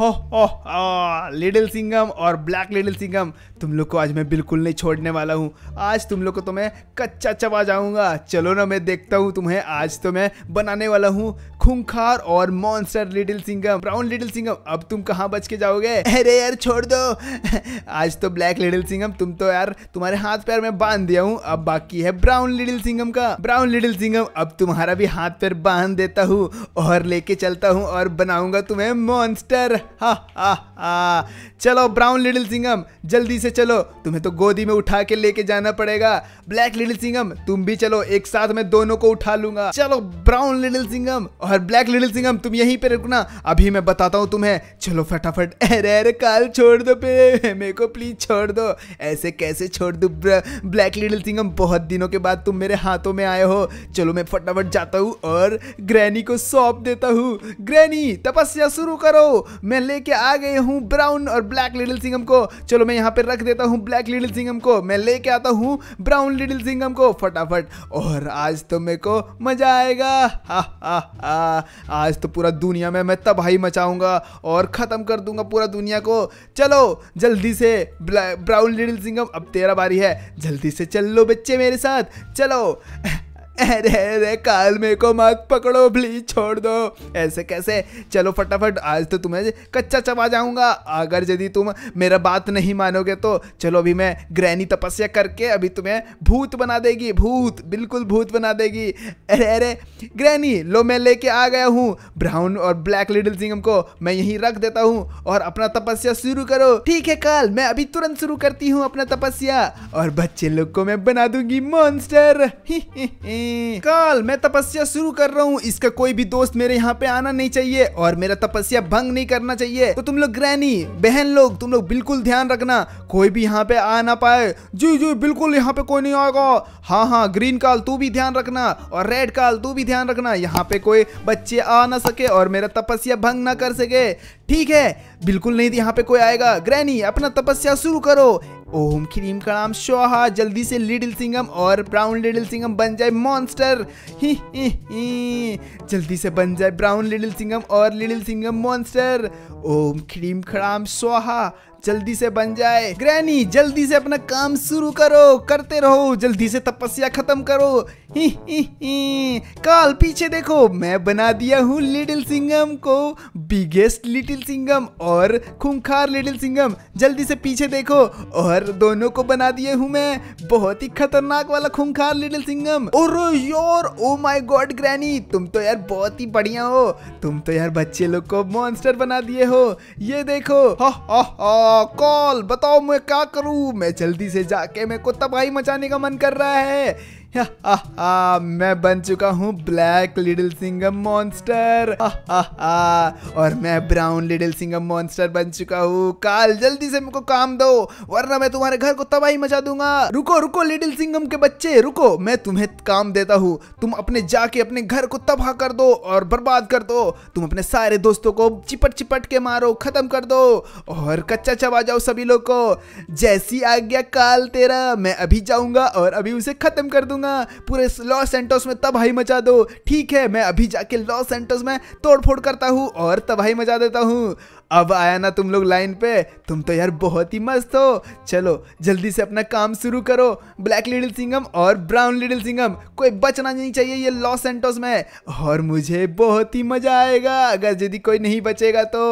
हो हो लिटिल सिंगम और ब्लैक लिटिल सिंगम तुम लोग को आज मैं बिल्कुल नहीं छोड़ने वाला हूँ आज तुम लोग को तो मैं कच्चा चबा जाऊँगा चलो ना मैं देखता हूँ तुम्हें आज तो मैं बनाने वाला हूँ खूंखार और monster little Singham brown little Singham अब तुम कहाँ बच के जाओगे अरे यार छोड़ दो आज तो ब्लैक लिटिल सिंगम तुम तो यार तुम्हारे हाथ पैर में बांध दिया हूँ अब बाकी है ब्राउन लिटिल सिंगम का ब्राउन लिटिल सिंगम अब तुम्हारा भी हाथ पैर बांध देता हूँ और लेके चलता हूँ और बनाऊंगा तुम्हें मॉन्स्टर हा हा हा चलो ब्राउन लिटिल सिंगम जल्दी से चलो तुम्हें तो गोदी में उठा के लेके जाना पड़ेगा ब्लैक लिटिल सिंगम तुम भी चलो एक साथ में दोनों को उठा लूंगा चलो ब्राउन लिटिल सिंगम और और ब्लैक लिटिल सिंगम तुम यहीं पे रुकना अभी मैं बताता हूँ तुम्हें चलो फटाफट अरे अरे काल छोड़ दो पे मेरे को प्लीज छोड़ दो ऐसे कैसे छोड़ दो ब्लैक लिटिल सिंगम बहुत दिनों के बाद तुम मेरे हाथों में आए हो चलो मैं फटाफट जाता हूँ और ग्रैनी को सौंप देता हूँ ग्रैनी तपस्या शुरू करो मैं लेके आ गए हूँ ब्राउन और ब्लैक लिटिल सिंगम को चलो मैं यहाँ पे रख देता हूँ ब्लैक लिटिल सिंगम को मैं लेके आता हूँ ब्राउन लिटिल सिंगम को फटाफट और आज तो मेरे को मजा आएगा हा हा हा आज तो पूरा दुनिया में मैं तबाही मचाऊंगा और ख़त्म कर दूंगा पूरा दुनिया को चलो जल्दी से ब्राउन लिटिल सिंगम अब तेरा बारी है जल्दी से चल लो बच्चे मेरे साथ चलो अरे अरे काल मेरे को मत पकड़ो प्लीज छोड़ दो ऐसे कैसे चलो फटाफट आज तो तुम्हें कच्चा चबा जाऊंगा अगर यदि तुम मेरा बात नहीं मानोगे तो चलो अभी मैं ग्रैनी तपस्या करके अभी तुम्हें भूत बना देगी भूत बिल्कुल भूत बना देगी अरे अरे ग्रैनी लो मैं लेके आ गया हूँ ब्राउन और ब्लैक लिटिल सिंगम को मैं यहीं रख देता हूँ और अपना तपस्या शुरू करो ठीक है काल मैं अभी तुरंत शुरू करती हूँ अपना तपस्या और बच्चे लोग को मैं बना दूंगी मॉन्स्टर ही ही ही। में काल मैं तपस्या शुरू कर रहा हूँ इसका कोई भी दोस्त मेरे यहाँ पे आना नहीं चाहिए और मेरा तपस्या भंग नहीं करना चाहिए तो तुम लोग ग्रैनी बहन लोग तुम लोग बिल्कुल ध्यान रखना कोई भी यहाँ पे आ ना पाए जी जी बिल्कुल यहाँ पे कोई नहीं आएगा हाँ हाँ ग्रीन काल तू भी ध्यान रखना और रेड काल तू भी ध्यान रखना यहाँ पे कोई बच्चे आ ना सके और मेरा तपस्या भंग ना कर सके ठीक है बिल्कुल नहीं तो यहाँ पे कोई आएगा ग्रैनी अपना तपस्या शुरू करो ओम क्रीम का नाम शोहा जल्दी से लिटिल सिंगम और ब्राउन लिटिल सिंगम बन जाए मॉन्स्टर ही, ही, ही जल्दी से बन जाए ब्राउन लिटिल सिंगम और लिटिल सिंगम मॉन्स्टर ओम क्रीम खड़ाम स्वाहा जल्दी से बन जाए ग्रैनी जल्दी से अपना काम शुरू करो करते रहो जल्दी से तपस्या खत्म करो ही ही ही। काल पीछे देखो मैं बना दिया हूँ लिटिल सिंगम को बिगेस्ट लिटिल सिंगम और खूंखार लिटिल सिंगम जल्दी से पीछे देखो और दोनों को बना दिए हूँ मैं बहुत ही खतरनाक वाला खूंखार लिटिल सिंगम और your oh my God granny तुम तो यार बहुत ही बढ़िया हो तुम तो यार बच्चे लोग को मॉन्स्टर बना दिए हो ये देखो हा हा हा कॉल बताओ मैं क्या करूं मैं जल्दी से जाके मेरे को तबाही मचाने का मन कर रहा है मैं बन चुका हूँ ब्लैक लिटिल सिंगम मॉन्स्टर और मैं ब्राउन लिटिल सिंगम मॉन्स्टर बन चुका हूँ काल जल्दी से मुझको काम दो वरना मैं तुम्हारे घर को तबाही मचा दूंगा रुको रुको लिटिल सिंगम के बच्चे रुको मैं तुम्हें काम देता हूँ तुम अपने जाके अपने घर को तबाह कर दो और बर्बाद कर दो तुम अपने सारे दोस्तों को चिपट चिपट के मारो खत्म कर दो और कच्चा चबा जाओ सभी लोग को जैसी आ गया काल तेरा मैं अभी जाऊंगा और अभी उसे खत्म कर दूंगा दूंगा पूरे लॉस सेंटोस में तबाही मचा दो ठीक है मैं अभी जाके लॉस सेंटोस में तोड़फोड़ करता हूँ और तबाही मचा देता हूँ अब आया ना तुम लोग लाइन पे तुम तो यार बहुत ही मस्त हो चलो जल्दी से अपना काम शुरू करो ब्लैक लिटिल सिंगम और ब्राउन लिटिल सिंगम कोई बचना नहीं चाहिए ये लॉस सेंटोस में और मुझे बहुत ही मजा आएगा अगर यदि कोई नहीं बचेगा तो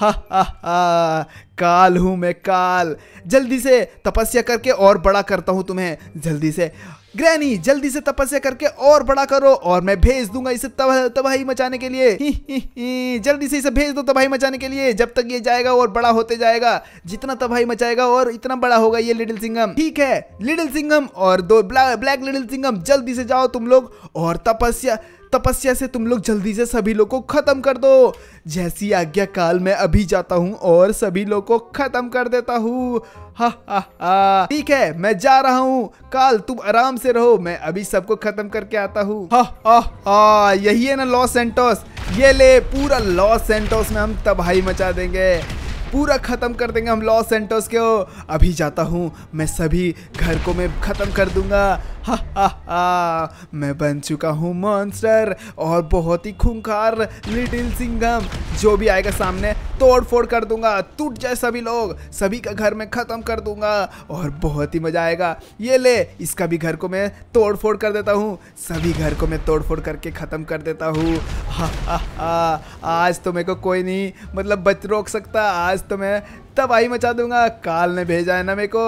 हा हा हा काल हूं मैं काल जल्दी से तपस्या करके और बड़ा करता हूं तुम्हें जल्दी से ग्रैनी जल्दी से तपस्या करके और बड़ा करो और मैं भेज दूंगा इसे तबाही मचाने के लिए ही, ही, ही, जल्दी से इसे भेज दो तबाही मचाने के लिए जब तक ये जाएगा और बड़ा होते जाएगा जितना तबाही मचाएगा और इतना बड़ा होगा ये लिटिल सिंगम ठीक है लिटिल सिंगम और दो ब्लैक लिटिल सिंगम जल्दी से जाओ तुम लोग और तपस्या तपस्या से तुम लोग जल्दी से सभी लोग को खत्म कर दो जैसी आज्ञा काल मैं अभी जाता हूँ और सभी लोग को खत्म कर देता हूँ हा हा ठीक है मैं जा रहा हूँ काल तुम आराम से रहो मैं अभी सबको खत्म करके आता हूँ हा हा यही है ना लॉस सेंटोस ये ले पूरा लॉस सेंटोस में हम तबाही मचा देंगे पूरा ख़त्म कर देंगे हम लॉस सेंटोस के अभी जाता हूँ मैं सभी घर को मैं ख़त्म कर दूंगा हा मैं बन चुका हूँ मॉन्स्टर और बहुत ही खूंखार लिटिल सिंघम जो भी आएगा सामने तोड़ फोड़ कर दूंगा टूट जाए सभी लोग सभी का घर में ख़त्म कर दूंगा और बहुत ही मज़ा आएगा ये ले इसका भी घर को मैं तोड़ फोड़ कर देता हूँ सभी घर को मैं तोड़ फोड़ करके ख़त्म कर देता हूँ हा हा आज तो मेरे को कोई नहीं मतलब बच रोक सकता आज तो मैं तबाही मचा दूंगा काल ने भेजा है ना मेरे को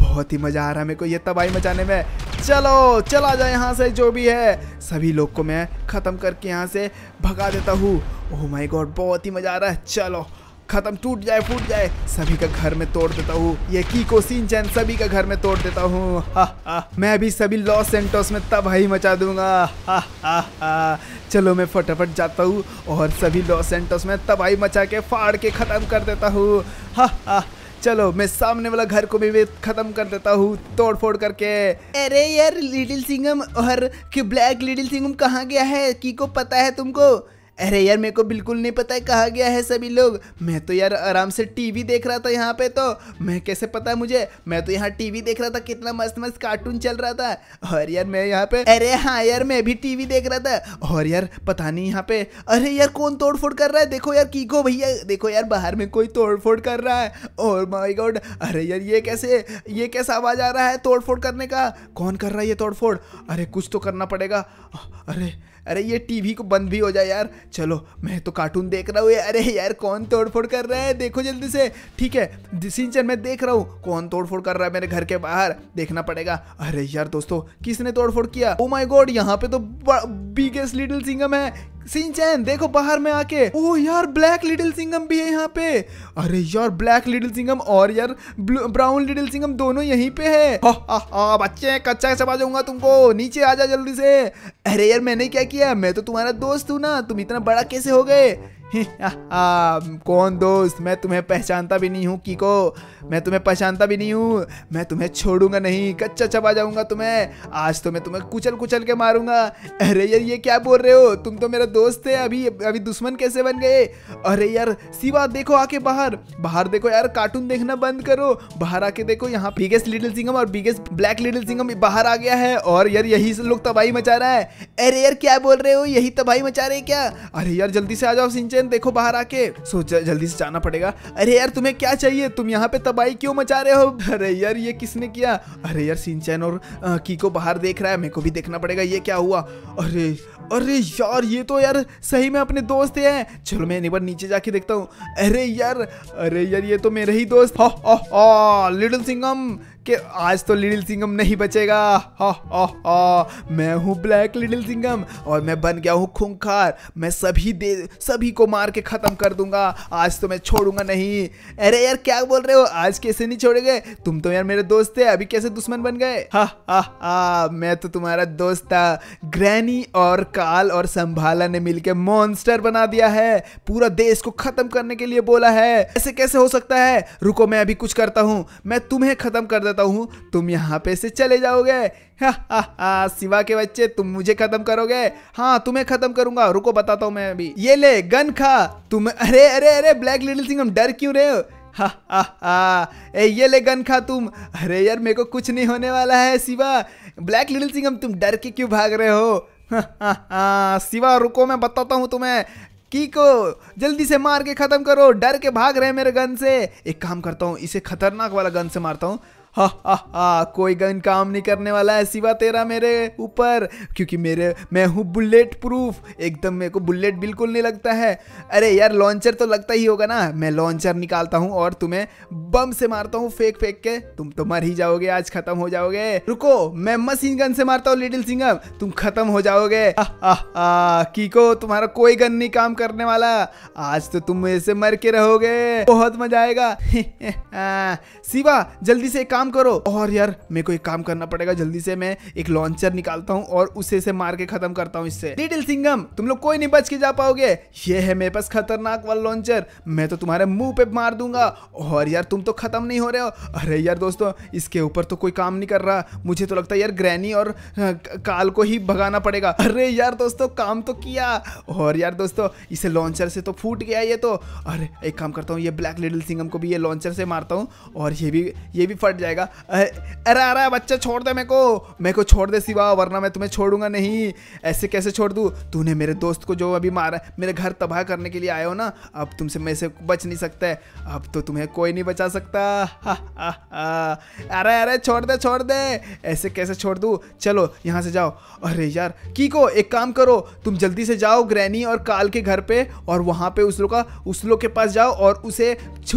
बहुत ही मज़ा आ रहा है मेरे को ये तबाही मचाने में चलो चला जाए यहाँ से जो भी है सभी लोग को मैं ख़त्म करके यहाँ से भगा देता हूँ ओह माय गॉड बहुत ही मज़ा आ रहा है चलो ख़त्म टूट जाए फूट जाए सभी का घर में तोड़ देता हूँ ये की को सीन चैन सभी का घर में तोड़ देता हूँ मैं भी सभी लॉस एंटोस में तबाही मचा दूंगा हा, हा, हा। चलो मैं फटाफट जाता हूँ और सभी लॉस एंटोस में तबाही मचा के फाड़ के ख़त्म कर देता हूँ चलो मैं सामने वाला घर को भी खत्म कर देता हूँ तोड़ फोड़ करके अरे यार लिटिल सिंगम और ब्लैक लिटिल सिंगम कहाँ गया है की को पता है तुमको अरे यार मेरे को बिल्कुल नहीं पता है कहा गया है सभी लोग मैं तो यार आराम से टीवी देख रहा था यहाँ पे तो मैं कैसे पता मुझे मैं तो यहाँ टीवी देख रहा था कितना मस्त मस्त कार्टून चल रहा था और यार मैं यहाँ पे अरे हाँ यार मैं भी टीवी देख रहा था और यार पता नहीं यहाँ पे अरे यार कौन तोड़फोड़ कर रहा है देखो यार कीको भैया देखो यार बाहर में कोई तोड़फोड़ कर रहा है और माई गॉड अरे यार ये कैसे ये कैसा आवाज आ रहा है तोड़फोड़ करने का कौन कर रहा है ये तोड़फोड़ अरे कुछ तो करना पड़ेगा अरे अरे ये टीवी को बंद भी हो जाए यार चलो मैं तो कार्टून देख रहा हूँ अरे यार कौन तोड़फोड़ कर रहा है देखो जल्दी से ठीक है सिंचन मैं देख रहा हूँ कौन तोड़फोड़ कर रहा है मेरे घर के बाहर देखना पड़ेगा अरे यार दोस्तों किसने तोड़फोड़ किया ओ माई गॉड यहाँ पे तो बिगेस्ट लिटिल सिंगम है सिंचैन देखो बाहर में आके ओ यार ब्लैक लिटिल सिंगम भी है यहाँ पे अरे यार ब्लैक लिटिल सिंगम और यार ब्राउन लिटिल सिंगम दोनों यहीं पे है हाँ। बच्चे कच्चा से जाऊंगा तुमको नीचे आ जा जल्दी से अरे यार मैंने क्या किया मैं तो तुम्हारा दोस्त हूँ ना तुम इतना बड़ा कैसे हो गए कौन दोस्त मैं तुम्हें पहचानता भी नहीं हूँ कीको मैं तुम्हें पहचानता भी नहीं हूँ मैं तुम्हें छोड़ूंगा नहीं कच्चा चबा जाऊंगा तुम्हें आज तो मैं तुम्हें कुचल कुचल के मारूंगा अरे यार ये क्या बोल रहे हो तुम तो मेरा दोस्त थे अभी अभी दुश्मन कैसे बन गए अरे यार सिवा देखो आके बाहर बाहर देखो यार कार्टून देखना बंद करो बाहर आके देखो यहाँ बिगेस्ट लिटिल सिंगम और बिगेस्ट ब्लैक लिटिल सिंगम बाहर आ गया है और यार यही लोग तबाही मचा रहा है अरे यार क्या बोल रहे हो यही तबाही मचा रहे क्या अरे यार जल्दी से आ जाओ सिंचे चैन देखो बाहर आके सो जल्दी से जाना पड़ेगा अरे यार तुम्हें क्या चाहिए तुम यहाँ पे तबाही क्यों मचा रहे हो अरे यार ये किसने किया अरे यार सिंचैन और आ, की को बाहर देख रहा है मेरे को भी देखना पड़ेगा ये क्या हुआ अरे अरे यार ये तो यार सही में अपने दोस्त हैं चलो मैं एक बार नीचे जाके देखता हूँ अरे यार अरे यार ये तो मेरे ही दोस्त हा हा हा लिटिल सिंगम कि आज तो लिटिल सिंगम नहीं बचेगा हा हा हा मैं हूँ ब्लैक लिटिल सिंगम और मैं बन गया हूँ खूंखार मैं सभी दे सभी को मार के ख़त्म कर दूंगा आज तो मैं छोड़ूंगा नहीं अरे यार क्या बोल रहे हो आज कैसे नहीं छोड़े गए तुम तो यार मेरे दोस्त थे अभी कैसे दुश्मन बन गए हा हा हा मैं तो तुम्हारा दोस्त था ग्रैनी और काल और संभाला ने मिलकर मॉन्स्टर बना दिया है पूरा देश को खत्म करने के लिए बोला है ऐसे कैसे हो सकता है रुको मैं अभी कुछ करता हूँ मैं तुम्हें खत्म कर देता बताता हूँ तुम यहाँ पे से चले जाओगे हा, हा, हा, सिवा के बच्चे तुम मुझे खत्म करोगे हाँ तुम्हें खत्म करूंगा रुको बताता हूँ मैं अभी ये ले गन खा तुम अरे अरे अरे ब्लैक लिटिल सिंह हम डर क्यों रहे हो हा हा हा ए ये ले गन खा तुम अरे यार मेरे को कुछ नहीं होने वाला है शिवा ब्लैक लिटिल सिंह हम तुम डर के क्यों भाग रहे हो हा, हा, हा, रुको मैं बताता हूँ तुम्हें की को जल्दी से मार के खत्म करो डर के भाग रहे मेरे गन से एक काम करता हूँ इसे खतरनाक वाला गन से मारता हूँ हा हा हा कोई गन काम नहीं करने वाला है सिवा तेरा मेरे ऊपर क्योंकि मेरे मैं हूँ बुलेट प्रूफ एकदम मेरे को बुलेट बिल्कुल नहीं लगता है अरे यार लॉन्चर तो लगता ही होगा ना मैं लॉन्चर निकालता हूँ और तुम्हें बम से मारता हूँ फेंक फेंक के तुम तो मर ही जाओगे आज खत्म हो जाओगे रुको मैं मशीन गन से मारता हूँ लिटिल सिंगम तुम खत्म हो जाओगे हा हा हा कीको तुम्हारा कोई गन नहीं काम करने वाला आज तो तुम ऐसे मर के रहोगे बहुत मजा आएगा सिवा हाँ, हाँ, हाँ। जल्दी से काम काम करो और यार मेरे को एक काम करना पड़ेगा जल्दी से मैं एक लॉन्चर निकालता हूँ और उसे से मार के खत्म करता हूँ इससे लिटिल सिंगम तुम लोग कोई नहीं बच के जा पाओगे ये है मेरे पास खतरनाक वाला लॉन्चर मैं तो तुम्हारे मुंह पे मार दूंगा और यार तुम तो खत्म नहीं हो रहे हो अरे यार दोस्तों इसके ऊपर तो कोई काम नहीं कर रहा मुझे तो लगता है यार ग्रैनी और काल को ही भगाना पड़ेगा अरे यार दोस्तों काम तो किया और यार दोस्तों इसे लॉन्चर से तो फूट गया ये तो अरे एक काम करता हूँ ये ब्लैक लिटिल सिंगम को भी ये लॉन्चर से मारता हूँ और ये भी ये भी फट जाए जाएगा अरे अरे बच्चा छोड़ दे मेरे को मेरे को छोड़ दे सिवा वरना मैं तुम्हें छोड़ूंगा नहीं ऐसे कैसे छोड़ दूँ तूने मेरे दोस्त को जो अभी मारा मेरे घर तबाह करने के लिए आया हो ना अब तुमसे मैं से बच नहीं सकता है अब तो तुम्हें कोई नहीं बचा सकता अरे अरे छोड़ दे छोड़ दे ऐसे कैसे छोड़ दूँ चलो यहाँ से जाओ अरे यार की को एक काम करो तुम जल्दी से जाओ ग्रैनी और काल के घर पे और वहाँ पे उस लोग का उस लोग के पास जाओ और उसे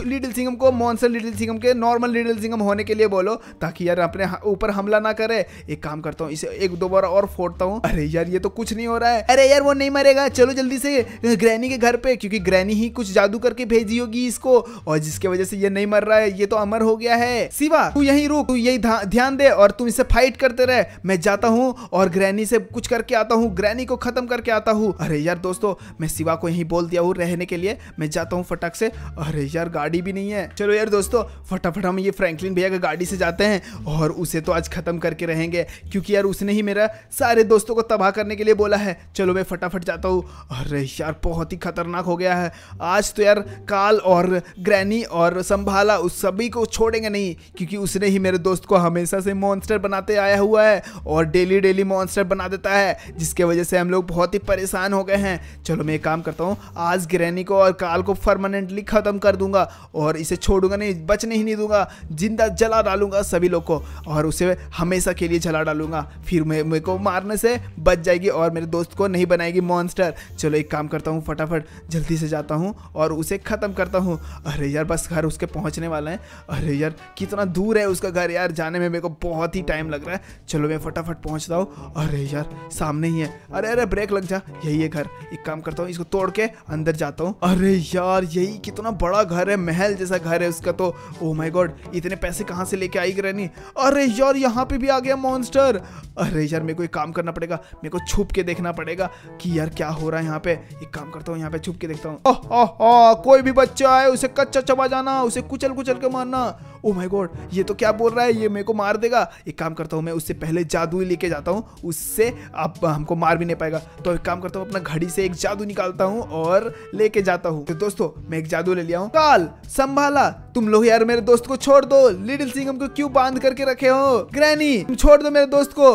लिटिल सिंगम को मॉन्सर लिटिल सिंगम के नॉर्मल लिटिल सिंगम होने के लिए इसीलिए बोलो ताकि यार अपने ऊपर हमला ना करे एक काम करता हूँ इसे एक दो बार और फोड़ता हूँ अरे यार ये तो कुछ नहीं हो रहा है अरे यार वो नहीं मरेगा चलो जल्दी से ग्रैनी के घर पे क्योंकि ग्रैनी ही कुछ जादू करके भेजी होगी इसको और जिसके वजह से ये नहीं मर रहा है ये तो अमर हो गया है शिवा तू यही रुक तू यही ध्यान दे और तुम इसे फाइट करते रहे मैं जाता हूँ और ग्रैनी से कुछ करके आता हूँ ग्रैनी को खत्म करके आता हूँ अरे यार दोस्तों मैं शिवा को यही बोल दिया हूँ रहने के लिए मैं जाता हूँ फटाक से अरे यार गाड़ी भी नहीं है चलो यार दोस्तों फटाफट हम ये फ्रेंकलिन भैया का गाड़ी से जाते हैं और उसे तो आज ख़त्म करके रहेंगे क्योंकि यार उसने ही मेरा सारे दोस्तों को तबाह करने के लिए बोला है चलो मैं फटाफट जाता हूँ अरे यार बहुत ही खतरनाक हो गया है आज तो यार काल और ग्रैनी और संभाला उस सभी को छोड़ेंगे नहीं क्योंकि उसने ही मेरे दोस्त को हमेशा से मॉन्स्टर बनाते आया हुआ है और डेली डेली मॉन्स्टर बना देता है जिसके वजह से हम लोग बहुत ही परेशान हो गए हैं चलो मैं एक काम करता हूँ आज ग्रैनी को और काल को परमानेंटली ख़त्म कर दूंगा और इसे छोड़ूंगा नहीं बचने ही नहीं दूंगा जिंदा जला जला डालूंगा सभी लोग को और उसे हमेशा के लिए जला डालूंगा फिर मैं मेरे को मारने से बच जाएगी और मेरे दोस्त को नहीं बनाएगी मॉन्स्टर चलो एक काम करता हूँ फटाफट जल्दी से जाता हूँ और उसे ख़त्म करता हूँ अरे यार बस घर उसके पहुँचने वाला है अरे यार कितना दूर है उसका घर यार जाने में मेरे को बहुत ही टाइम लग रहा है चलो मैं फटाफट पहुँचता हूँ अरे यार सामने ही है अरे अरे ब्रेक लग जा यही है घर एक काम करता हूँ इसको तोड़ के अंदर जाता हूँ अरे यार यही कितना बड़ा घर है महल जैसा घर है उसका तो ओ माई गॉड इतने पैसे कहाँ से लेके आई ग्रैनी अरे यार यहाँ पे भी आ गया मॉन्स्टर अरे यार मेरे को एक काम करना पड़ेगा मेरे को छुप के देखना पड़ेगा कि यार क्या हो रहा है यहाँ पे एक काम करता हूँ यहाँ पे छुप के देखता हूँ कोई भी बच्चा है उसे कच्चा चबा जाना उसे कुचल कुचल के मारना ओ माय गॉड ये तो क्या बोल रहा है ये मेरे को मार देगा एक काम करता हूँ मैं उससे पहले जादू लेके जाता हूँ उससे आप हमको मार भी नहीं पाएगा तो एक काम करता हूँ अपना घड़ी से एक जादू निकालता हूँ और लेके जाता हूँ तो दोस्तों मैं एक जादू ले लिया हूँ काल संभाला तुम लोग यार मेरे दोस्त को छोड़ दो लिटिल सिंह हमको क्यों बांध करके रखे हो ग्रैनी तुम छोड़ दो मेरे दोस्त को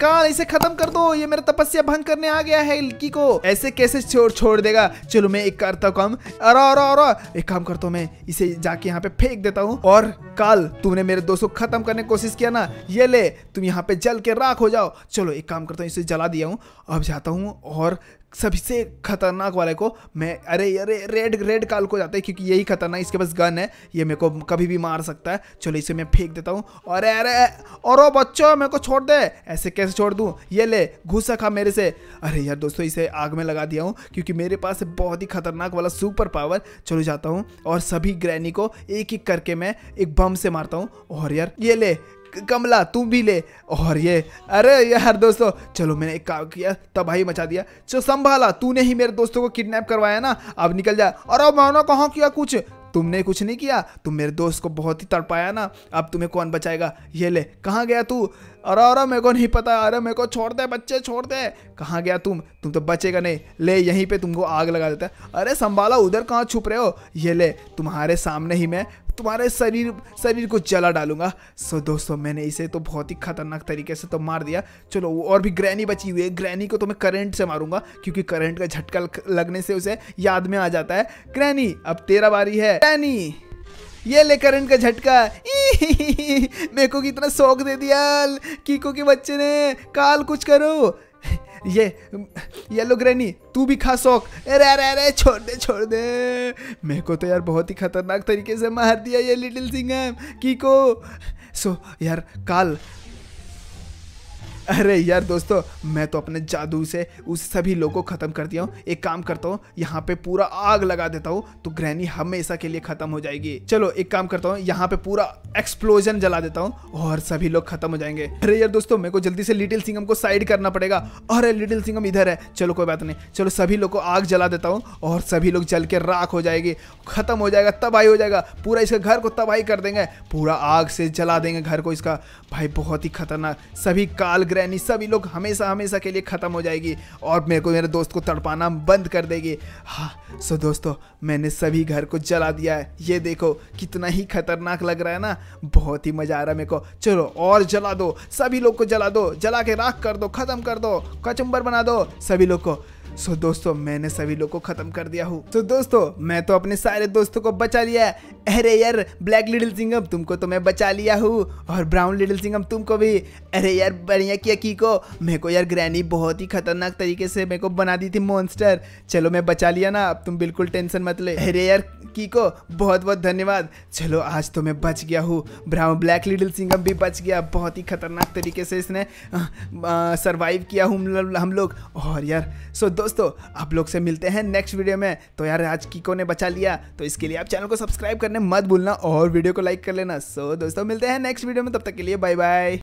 काल इसे खत्म कर दो ये मेरा तपस्या भंग करने आ गया है इल्की को ऐसे कैसे छोड़ छोड़ देगा चलो मैं एक करता काम अरे अरे अरे एक काम करता हूँ मैं इसे जाके यहाँ पे फेंक देता हूँ और काल तुमने मेरे दोस्त को खत्म करने की कोशिश किया ना ये ले तुम यहाँ पे जल के राख हो जाओ चलो एक काम करता हूँ इसे जला दिया हूँ अब जाता हूँ और सबसे खतरनाक वाले को मैं अरे अरे रेड रेड काल को जाते हैं क्योंकि यही खतरनाक इसके पास गन है ये मेरे को कभी भी मार सकता है चलो इसे मैं फेंक देता हूँ अरे अरे और ओ बच्चों मेरे को छोड़ दे ऐसे कैसे छोड़ दूँ ये ले घुसा खा मेरे से अरे यार दोस्तों इसे आग में लगा दिया हूँ क्योंकि मेरे पास बहुत ही खतरनाक वाला सुपर पावर चलो जाता हूँ और सभी ग्रैनी को एक एक करके मैं एक बम से मारता हूँ और यार ये ले कमला तू भी ले और ये अरे यार दोस्तों चलो मैंने एक काम किया तबाही मचा दिया चलो संभाला तूने ही मेरे दोस्तों को किडनैप करवाया ना अब निकल जा और अब मैंने कहाँ किया कुछ तुमने कुछ नहीं किया तुम मेरे दोस्त को बहुत ही तड़पाया ना अब तुम्हें कौन बचाएगा ये ले कहाँ गया तू अरे अरे मेरे को नहीं पता अरे मेरे को छोड़ दे बच्चे छोड़ दे कहाँ गया तुम तुम तो बचेगा नहीं ले यहीं पे तुमको आग लगा देता है अरे संभाला उधर कहाँ छुप रहे हो ये ले तुम्हारे सामने ही मैं तुम्हारे शरीर शरीर को जला डालूंगा सो दोस्तों मैंने इसे तो बहुत ही खतरनाक तरीके से तो मार दिया चलो और भी ग्रैनी बची हुई है ग्रैनी को तो मैं करंट से मारूंगा क्योंकि करंट का झटका लगने से उसे याद में आ जाता है ग्रैनी अब तेरा बारी है ग्रैनी ये ले करंट का झटका मेरे को कितना शौक दे दिया कीको के बच्चे ने काल कुछ करो ये येलो ग्रैनी तू भी खा शौक अरे अरे अरे छोड़ दे छोड़ दे मेरे को तो यार बहुत ही खतरनाक तरीके से मार दिया ये लिटिल सिंगम की को सो यार काल अरे यार दोस्तों मैं तो अपने जादू से उस सभी लोगों को ख़त्म कर दिया हूँ एक काम करता हूँ यहाँ पे पूरा आग लगा देता हूँ तो ग्रहणी हमेशा के लिए ख़त्म हो जाएगी चलो एक काम करता हूँ यहाँ पे पूरा एक्सप्लोजन जला देता हूँ और सभी लोग ख़त्म हो जाएंगे अरे यार दोस्तों मेरे को जल्दी से लिटिल सिंगम को साइड करना पड़ेगा अरे लिटिल सिंगम इधर है चलो कोई बात नहीं चलो सभी लोग को आग जला देता हूँ और सभी लोग जल के राख हो जाएगी ख़त्म हो जाएगा तबाही हो जाएगा पूरा इसके घर को तबाही कर देंगे पूरा आग से जला देंगे घर को इसका भाई बहुत ही खतरनाक सभी काल ग्रैनी सभी लोग हमेशा हमेशा के लिए ख़त्म हो जाएगी और मेरे को मेरे दोस्त को तड़पाना बंद कर देगी हाँ सो दोस्तों मैंने सभी घर को जला दिया है ये देखो कितना ही खतरनाक लग रहा है ना बहुत ही मज़ा आ रहा है मेरे को चलो और जला दो सभी लोग को जला दो जला के राख कर दो ख़त्म कर दो कचुम्बर बना दो सभी लोग को सो so, दोस्तों मैंने सभी लोग को खत्म कर दिया हूँ सो so, दोस्तों मैं तो अपने सारे दोस्तों को बचा लिया अरे यार ब्लैक लिटिल सिंगम तुमको तो मैं बचा लिया हूँ और ब्राउन लिटिल सिंगम तुमको भी अरे यार बढ़िया किया की को मेरे को यार ग्रैनी बहुत ही खतरनाक तरीके से मेरे को बना दी थी मॉन्स्टर चलो मैं बचा लिया ना अब तुम बिल्कुल टेंशन मत ले अरे यार की को बहुत बहुत धन्यवाद चलो आज तो मैं बच गया हूँ ब्राउन ब्लैक लिटिल सिंगम भी बच गया बहुत ही खतरनाक तरीके से इसने सर्वाइव किया हूँ हम लोग और यार सो दो दोस्तों आप लोग से मिलते हैं नेक्स्ट वीडियो में तो यार आज कीको ने बचा लिया तो इसके लिए आप चैनल को सब्सक्राइब करने मत भूलना और वीडियो को लाइक कर लेना सो दोस्तों मिलते हैं नेक्स्ट वीडियो में तब तक के लिए बाय बाय